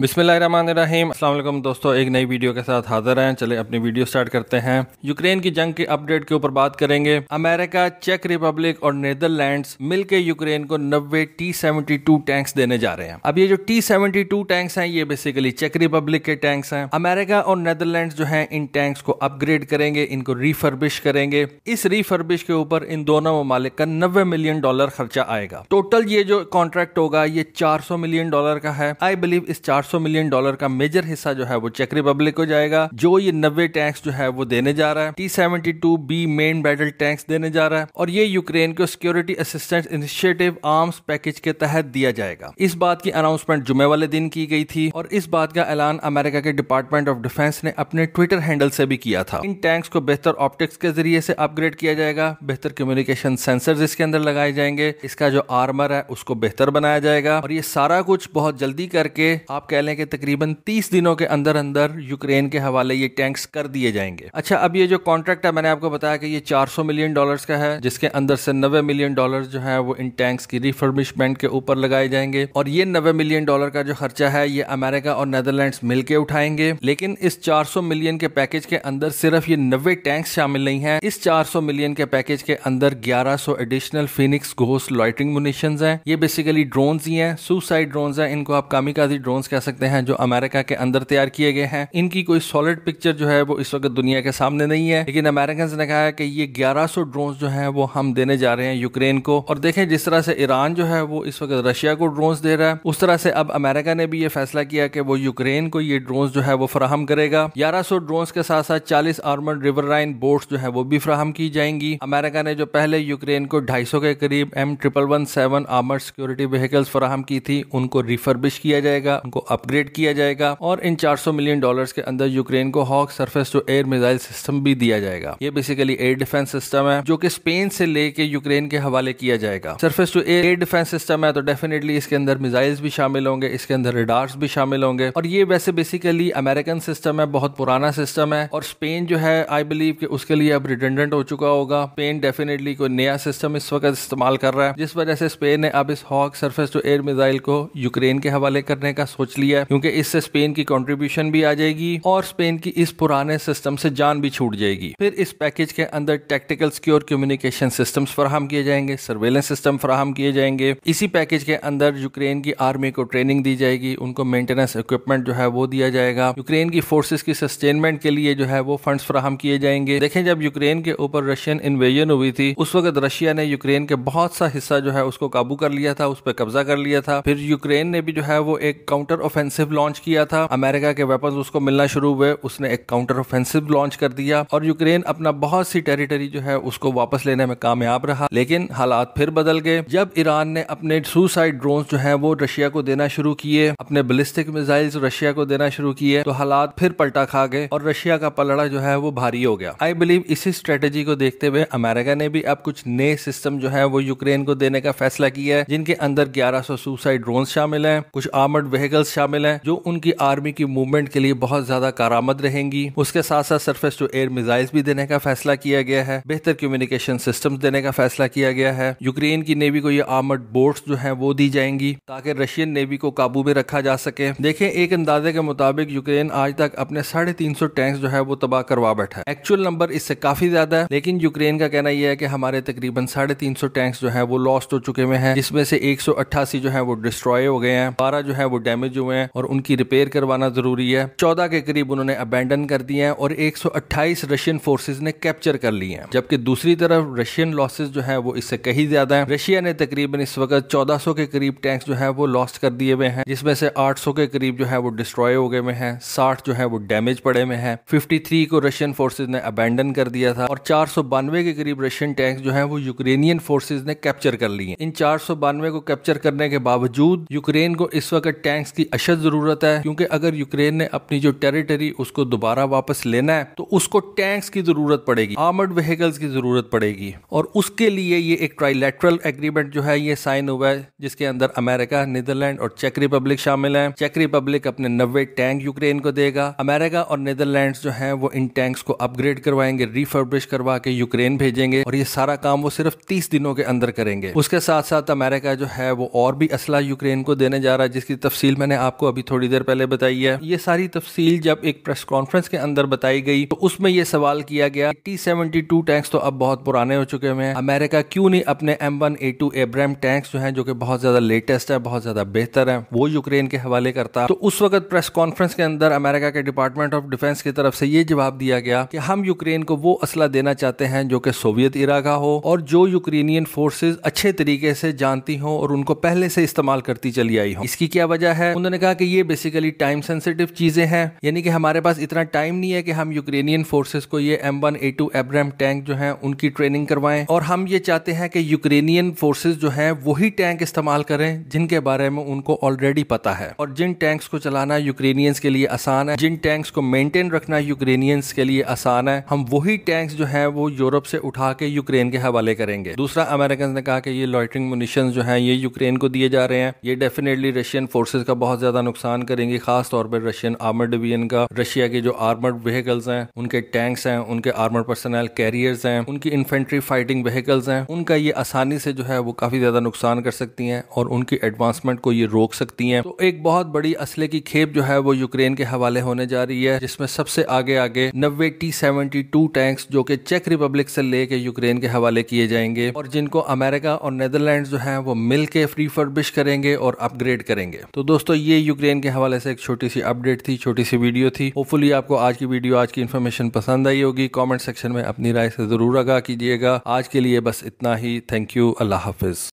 बिस्मिल दोस्तों एक नई वीडियो के साथ हाजिर हैं चले अपनी वीडियो स्टार्ट करते हैं यूक्रेन की जंग के अपडेट के ऊपर बात करेंगे अमेरिका चेक रिपब्लिक और नीदरलैंड्स मिलकर यूक्रेन को नब्बे टी सेवेंटी टैंक्स देने जा रहे हैं अब ये जो टी सेवेंटी टू टैंक्स हैं ये बेसिकली चेक रिपब्लिक के टैंक्स हैं अमेरिका और नैदरलैंड जो है इन टैंक्स को अपग्रेड करेंगे इनको रिफर्बिश करेंगे इस रिफर्बिश के ऊपर इन दोनों ममालिक का नब्बे मिलियन डॉलर खर्चा आएगा टोटल ये जो कॉन्ट्रैक्ट होगा ये चार मिलियन डॉलर का है आई बिलीव इस चार 400 मिलियन डॉलर का मेजर हिस्सा जो है वो चेक रिपब्लिक को जाएगा जो ये नब्बे टैंक्स जो है वो देने जा रहा है T seventy two B main battle tanks देने जा रहा है और ये यूक्रेन को security assistance initiative arms package के तहत दिया जाएगा इस बात की अनाउंसमेंट जुमे वाले दिन की गई थी और इस बात का ऐलान अमेरिका के डिपार्टमेंट ऑफ डिफेंस ने अपने ट्विटर हैंडल से भी किया था इन टैंक्स को बेहतर ऑप्टिक्स के जरिए से अपग्रेड किया जाएगा बेहतर कम्युनिकेशन सेंसर इसके अंदर लगाए जाएंगे इसका जो आर्मर है उसको बेहतर बनाया जाएगा और ये सारा कुछ बहुत जल्दी करके आप कह कह लें कि तकरीबन 30 दिनों के अंदर अंदर यूक्रेन के हवाले ये टैंक्स कर दिए जाएंगे अच्छा अब ये जो कॉन्ट्रैक्ट है मैंने आपको बताया कि ये 400 मिलियन डॉलर्स का है जिसके अंदर से नबे मिलियन डॉलर जो है वो इन टैंक्स की रिफर्बिशमेंट के ऊपर लगाए जाएंगे और ये नब्बे मिलियन डॉलर का जो खर्चा है ये अमेरिका और नदरलैंड मिलकर उठाएंगे लेकिन इस 400 मिलियन के पैकेज के अंदर सिर्फ ये नब्बे टैंक्स शामिल नहीं है इस 400 मिलियन के पैकेज के अंदर 1100 additional Phoenix Ghost loitering munition है ये बेसिकली ड्रोन ही है सुसाइड ड्रोन है इनको आप कामिकाजी ड्रोन कह सकते हैं जो अमेरिका के अंदर तैयार किए गए हैं इनकी कोई सॉलिड पिक्चर जो है वो इस वक्त दुनिया के सामने नहीं है लेकिन अमेरिकन ने कहा है कि ये 1100 ड्रोन जो है वो हम देने जा रहे हैं यूक्रेन को और देखें जिस तरह से ईरान जो है वो इस वक्त रशिया को ड्रोन दे रहा है उस तरह से अब अमेरिका ने भी ये फैसला किया कि वो यूक्रेन को ये ड्रोन जो है वो फराहम करेगा ग्यारह सौ ड्रोन के साथ साथ चालीस आर्मर्ड रिवर लाइन बोट जो है वो भी फराहम की जाएंगी अमेरिका ने जो पहले यूक्रेन को ढाई सौ के करीब M triple one seven armoured security vehicles फराहम की थी उनको रिफर्बिश किया जाएगा उनको अपग्रेड किया जाएगा और इन 400 मिलियन डॉलर्स के अंदर यूक्रेन को Hawk surface to air missile system भी दिया जाएगा ये बेसिकली एयर डिफेंस सिस्टम है जो कि स्पेन से लेके यूक्रेन के हवाले किया जाएगा surface to air defence system है तो डेफिनेटली इसके अंदर मिसाइल्स भी शामिल होंगे इसके अंदर रडार्स भी शामिल होंगे और ये वैसे बेसिकली अमेरिकन सिस्टम है बहुत पुराना सिस्टम है और स्पेन जो है आई बिलीव कि उसके लिए अब रिटेंडेंट हो चुका होगा स्पेन डेफिनेटली कोई नया सिस्टम इस वक्त इस्तेमाल कर रहा है जिस वजह से स्पेन ने अब इस Hawk surface to air missile को यूक्रेन के हवाले करने का सोच लिया क्योंकि इससे स्पेन की कंट्रीब्यूशन भी आ जाएगी और स्पेन की इस पुराने सिस्टम से जान भी छूट जाएगी फिर इस पैकेज के अंदर टेक्टिकल सिक्योर कम्युनिकेशन सिस्टम फराहम किए जाएंगे सर्वेलेंस सिस्टम फराहम किए जाएंगे इसी पैकेज के अंदर यूक्रेन की आर्मी को ट्रेनिंग दी जाएगी उनको मेंटेनेंस इक्विपमेंट जो है वो दिया जाएगा यूक्रेन की फोर्सेस की सस्टेनमेंट के लिए जो है वो फंड्स फराहम किए जाएंगे देखें जब यूक्रेन के ऊपर रशियन इन्वेजन हुई थी उस वक्त रशिया ने यूक्रेन के बहुत सा हिस्सा जो है उसको काबू कर लिया था उस पर कब्जा कर लिया था फिर यूक्रेन ने भी जो है वो एक काउंटर ऑफेंसिव लॉन्च किया था अमेरिका के वेपन उसको मिलना शुरू हुए उसने एक काउंटर ऑफेंसिव लॉन्च कर दिया और यूक्रेन अपना बहुत सी टेरिटरी जो है उसको वापस लेने में कामयाब रहा लेकिन हालात फिर बदल गए जब ईरान ने अपने सुसाइड ड्रोन जो है वो रशिया को देना शुरू किए अपने बलिस्टिक मिसाइल्स रशिया को देना शुरू किए तो हालात फिर पलटा खा गए और रशिया का पलड़ा जो है वो भारी हो गया आई बिलीव इसी स्ट्रेटेजी को देखते हुए अमेरिका ने भी अब कुछ नए सिस्टम जो है वो यूक्रेन को देने का फैसला किया है जिनके अंदर 1100 सुसाइड ड्रोन शामिल हैं कुछ आर्मर्ड व्हीकल्स शामिल हैं जो उनकी आर्मी की मूवमेंट के लिए बहुत ज्यादा कारामद रहेंगी उसके साथ साथ सरफेस टू एयर मिजाइल्स भी देने का फैसला किया गया है बेहतर कम्युनिकेशन सिस्टम देने का फैसला किया गया है यूक्रेन की नेवी को ये आर्मड बोट्स जो है वो दी जाएंगी ताकि रशियन नेवी को काबू में रखा जा सके देखें एक अंदाजे के मुताबिक यूक्रेन आज तक अपने साढ़े तीन सौ टैंक जो है वो तबाह करवा बैठा है एक्चुअल नंबर इससे काफी ज्यादा है लेकिन यूक्रेन का कहना यह है कि हमारे तकरीबन साढ़े तीन सौ टैंक जो है वो लॉस्ट हो चुके हुए हैं जिसमें से एक सौ अट्ठासी जो है वो डिस्ट्रॉय हो गए हैं बारह जो है वो डैमेज हुए हुए हैं और उनकी रिपेयर करवाना जरूरी है चौदह के करीब उन्होंने अबेंडन कर दिए हैं और एक रशियन फोर्सेज ने कैप्चर कर लिए हैं जबकि दूसरी तरफ रशियन लॉसेज जो है वो इससे कहीं ज्यादा है रशिया ने तकरीबन इस वक्त चौदह के करीब टैंक जो है वो लॉस्ट कर दिए हुए हैं जिसमें से आठ के करीब जो है वो डिस्ट्रॉय हो गए हुए हैं साठ जो है वो डैमेज पड़े हुए हैं फिफ्टी को रशियन फोर्सेज ने अबेंडन कर दिया था और चार के करीब रशियन टैंक जो है वो यूक्रेनियन फोर्सेज ने कैप्चर कर लिए इन चार को कैप्चर करने के बावजूद यूक्रेन को इस वक्त टैंक्स की अशद ज़रूरत है क्योंकि अगर यूक्रेन ने अपनी जो टेरिटरी उसको दोबारा वापस लेना है तो उसको टैंक्स की ज़रूरत पड़ेगी आर्मर्ड व्हीकल्स की ज़रूरत पड़ेगी और उसके लिए ये एक ट्राइलेटरल एग्रीमेंट जो है ये साइन हुआ है जिसके अंदर अमेरिका नीदरलैंड और चेक रिपब्लिक शामिल है चेक रिपब्लिक अपने नब्बे टैंक यूक्रेन को देगा अमेरिका और नीदरलैंड जो है वो इन टैंक्स को अपग्रेड करवाएंगे रिफर्बिश करवा के यूक्रेन भेजेंगे और ये सारा काम वो सिर्फ तीस दिनों के अंदर करेंगे उसके साथ साथ अमेरिका जो है वो और भी असला यूक्रेन को देने जा रहा है जिसकी तफसील मैंने आप आपको अभी थोड़ी देर पहले बताई है ये सारी तफसील जब एक प्रेस कॉन्फ्रेंस के अंदर बताई गई तो उसमें यह सवाल किया गया टी सेवेंटी टू टैंक्स तो अब बहुत पुराने हो चुके हैं अमेरिका क्यों नहीं अपने M one A two Abram tanks जो है जो कि बहुत ज्यादा लेटेस्ट है बहुत ज्यादा बेहतर है वो यूक्रेन के हवाले करता तो उस वक्त प्रेस कॉन्फ्रेंस के अंदर अमेरिका के डिपार्टमेंट ऑफ डिफेंस की तरफ से ये जवाब दिया गया कि हम यूक्रेन को वो असला देना चाहते हैं जो कि सोवियत इरा का हो और जो यूक्रेनियन फोर्सेज अच्छे तरीके से जानती हो और उनको पहले से इस्तेमाल करती चली आई हो इसकी क्या वजह है उन्होंने उन्होंने कहा कि ये बेसिकली टाइम सेंसिटिव चीज़ें हैं यानी कि हमारे पास इतना टाइम नहीं है कि हम यूक्रेनियन फोर्सेस को ये M one A two Abram tank जो है उनकी ट्रेनिंग करवाएं और हम ये चाहते हैं कि यूक्रेनियन फोर्सेज जो है वही टैंक इस्तेमाल करें जिनके बारे में उनको ऑलरेडी पता है और जिन टैंक्स को चलाना यूक्रेनियंस के लिए आसान है जिन टैंक्स को मेंटेन रखना यूक्रेनियंस के लिए आसान है हम वही टैंक्स जो है वो यूरोप से उठा के यूक्रेन के हवाले करेंगे दूसरा अमेरिकन ने कहा कि ये लॉइटरिंग मुनिशन जो है ये यूक्रेन को दिए जा रहे हैं ये डेफिनेटली रशियन फोर्सेज का बहुत ज़्यादा नुकसान करेंगी खास तौर पर रशियन आर्मर डिवीजन का रशिया के जो आर्मर्ड व्हीकल्स हैं उनके टैंक्स हैं उनके आर्मर पर्सनल कैरियर्स हैं उनकी इन्फेंट्री फाइटिंग व्हीकल्स हैं उनका ये आसानी से जो है वो काफ़ी ज़्यादा नुकसान कर सकती हैं और उनकी एडवांसमेंट को ये रोक सकती हैं तो एक बहुत बड़ी असले की खेप जो है वो यूक्रेन के हवाले होने जा रही है जिसमें सबसे आगे आगे नब्बे टी सेवेंटी टू टैंक्स जो कि चेक रिपब्लिक से लेके यूक्रेन के हवाले किए जाएंगे और जिनको अमेरिका और नेदरलैंड जो है वो मिलकर फ्री फर्बिश करेंगे और अपग्रेड करेंगे तो दोस्तों ये यूक्रेन के हवाले से एक छोटी सी अपडेट थी छोटी सी वीडियो थी होपफुली आपको आज की वीडियो आज की इन्फॉर्मेशन पसंद आई होगी कॉमेंट सेक्शन में अपनी राय से ज़रूर आगा कीजिएगा आज के लिए बस इतना ही थैंक यू अल्लाह हाफिज़